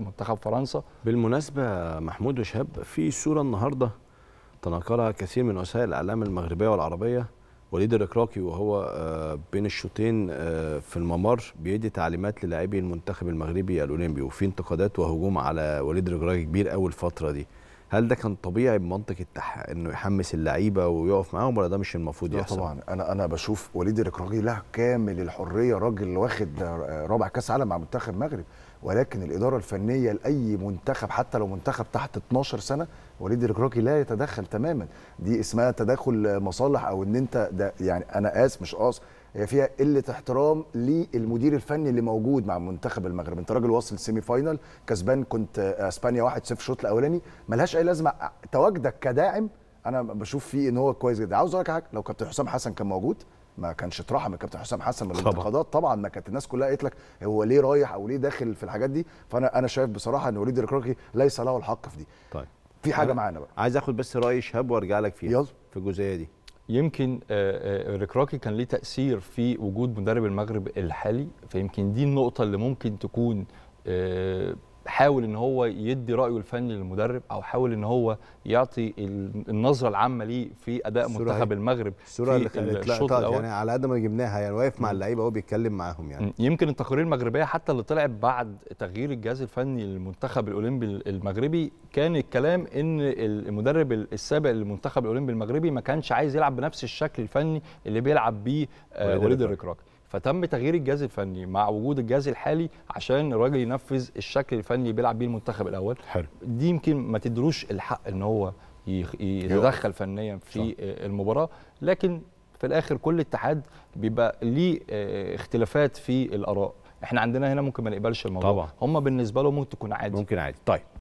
منتخب فرنسا بالمناسبه محمود وشهاب في صوره النهارده تناقلها كثير من وسائل الاعلام المغربيه والعربيه وليد الركراكي وهو آه، بين الشوطين آه، في الممر بيدي تعليمات للاعبي المنتخب المغربي الاولمبي وفي انتقادات وهجوم على وليد الركراكي كبير اول الفتره دي هل ده كان طبيعي بمنطق التح... انه يحمس اللعيبه ويقف معاهم ولا ده مش المفروض يحصل؟ طبعا انا انا بشوف وليد الركراجي له كامل الحريه راجل واخد رابع كاس عالم مع منتخب المغرب ولكن الاداره الفنيه لاي منتخب حتى لو منتخب تحت 12 سنه وليد الركراكي لا يتدخل تماما دي اسمها تدخل مصالح او ان انت ده يعني انا اسف مش قاصد هي فيها قله احترام للمدير الفني اللي موجود مع منتخب المغرب انت راجل واصل سيمي فاينل كسبان كنت آه، اسبانيا 1-0 الشوط الاولاني ملهاش اي لازمه تواجدك كداعم انا بشوف فيه ان هو كويس جدا عاوز اقول لك حاجه لو كابتن حسام حسن كان موجود ما كانش اترحم الكابتن حسام حسن من الانتقادات طبعا ما كانت الناس كلها قالت لك هو ليه رايح او ليه داخل في الحاجات دي فانا انا شايف بصراحه ان وليد الكركي ليس له الحق في دي طيب في حاجه معانا بقى عايز اخد بس راي شهاب وارجع لك فيها يلا في الجزئيه دي يمكن آه، آه، ركراكي راكي كان ليه تاثير في وجود مدرب المغرب الحالي فيمكن دي النقطه اللي ممكن تكون آه، حاول ان هو يدي رايه الفني للمدرب او حاول ان هو يعطي النظره العامه ليه في اداء منتخب المغرب الصوره اللي الشوط الاول يعني على قد ما جبناها يعني واقف مع اللعيبه وهو بيتكلم معاهم يعني يمكن التقارير المغربيه حتى اللي طلعت بعد تغيير الجهاز الفني للمنتخب الاولمبي المغربي كان الكلام ان المدرب السابق للمنتخب الاولمبي المغربي ما كانش عايز يلعب بنفس الشكل الفني اللي بيلعب بيه آه، وليد الركراكي فتم تغيير الجهاز الفني مع وجود الجهاز الحالي عشان الراجل ينفذ الشكل الفني اللي بيلعب بيه المنتخب الاول حلو دي يمكن ما تدروش الحق ان هو يتدخل فنيا في صح. آه، المباراه لكن في الاخر كل اتحاد بيبقى ليه آه، اختلافات في الاراء احنا عندنا هنا ممكن ما نقبلش الموضوع طبعا. هم بالنسبه لهم ممكن تكون عادي ممكن عادي طيب